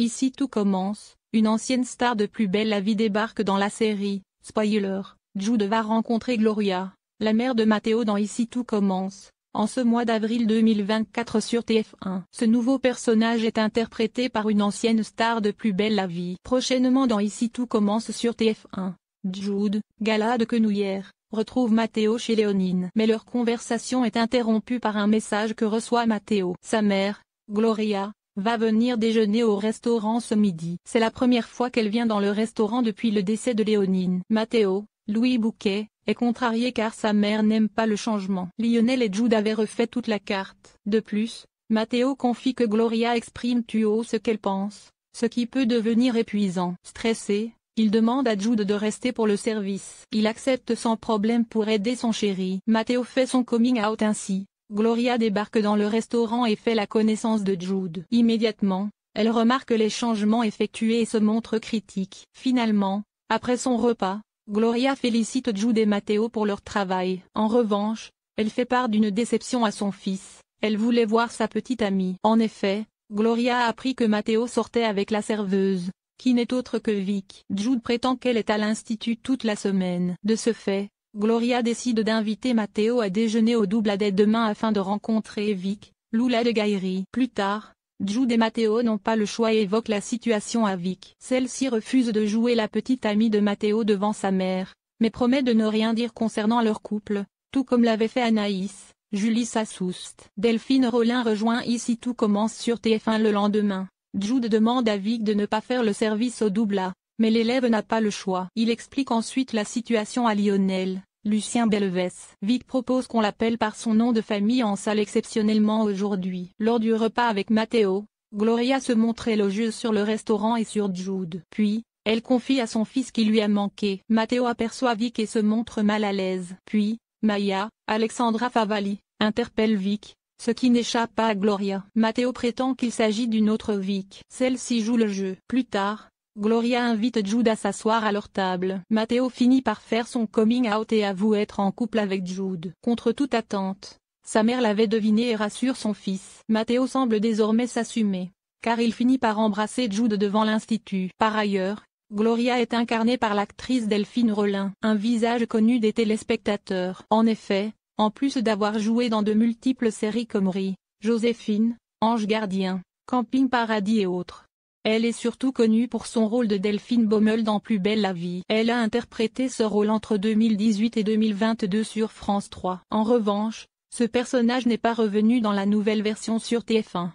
Ici tout commence, une ancienne star de Plus belle la vie débarque dans la série, spoiler, Jude va rencontrer Gloria, la mère de Matteo dans Ici tout commence, en ce mois d'avril 2024 sur TF1. Ce nouveau personnage est interprété par une ancienne star de Plus belle la vie. Prochainement dans Ici tout commence sur TF1. Jude, gala de quenouillère, retrouve Matteo chez Léonine. Mais leur conversation est interrompue par un message que reçoit Matteo. Sa mère, Gloria, va venir déjeuner au restaurant ce midi. C'est la première fois qu'elle vient dans le restaurant depuis le décès de Léonine. Matteo, Louis Bouquet, est contrarié car sa mère n'aime pas le changement. Lionel et Jude avaient refait toute la carte. De plus, Matteo confie que Gloria exprime tu haut ce qu'elle pense, ce qui peut devenir épuisant. Stressé, il demande à Jude de rester pour le service. Il accepte sans problème pour aider son chéri. Matteo fait son coming out ainsi. Gloria débarque dans le restaurant et fait la connaissance de Jude. Immédiatement, elle remarque les changements effectués et se montre critique. Finalement, après son repas, Gloria félicite Jude et Matteo pour leur travail. En revanche, elle fait part d'une déception à son fils. Elle voulait voir sa petite amie. En effet, Gloria a appris que Matteo sortait avec la serveuse, qui n'est autre que Vic. Jude prétend qu'elle est à l'institut toute la semaine. De ce fait, Gloria décide d'inviter Matteo à déjeuner au double dès demain afin de rencontrer Vic, Lula de Gaïri. Plus tard, Jude et Matteo n'ont pas le choix et évoquent la situation à Vic. Celle-ci refuse de jouer la petite amie de Matteo devant sa mère, mais promet de ne rien dire concernant leur couple, tout comme l'avait fait Anaïs, Julie s'assouste. Delphine Rollin rejoint Ici tout commence sur TF1 le lendemain. Jude demande à Vic de ne pas faire le service au double A mais l'élève n'a pas le choix. Il explique ensuite la situation à Lionel. Lucien Bellevès. Vic propose qu'on l'appelle par son nom de famille en salle exceptionnellement aujourd'hui. Lors du repas avec Matteo, Gloria se montre élogieuse sur le restaurant et sur Jude. Puis, elle confie à son fils qui lui a manqué. Matteo aperçoit Vic et se montre mal à l'aise. Puis, Maya, Alexandra Favali, interpelle Vic, ce qui n'échappe pas à Gloria. Matteo prétend qu'il s'agit d'une autre Vic. Celle-ci joue le jeu. Plus tard, Gloria invite Jude à s'asseoir à leur table. Matteo finit par faire son coming out et avoue être en couple avec Jude. Contre toute attente, sa mère l'avait deviné et rassure son fils. Matteo semble désormais s'assumer, car il finit par embrasser Jude devant l'institut. Par ailleurs, Gloria est incarnée par l'actrice Delphine Rollin, un visage connu des téléspectateurs. En effet, en plus d'avoir joué dans de multiples séries comme Ri, Joséphine, Ange Gardien, Camping Paradis et autres, elle est surtout connue pour son rôle de Delphine Bommel dans Plus belle la vie. Elle a interprété ce rôle entre 2018 et 2022 sur France 3. En revanche, ce personnage n'est pas revenu dans la nouvelle version sur TF1.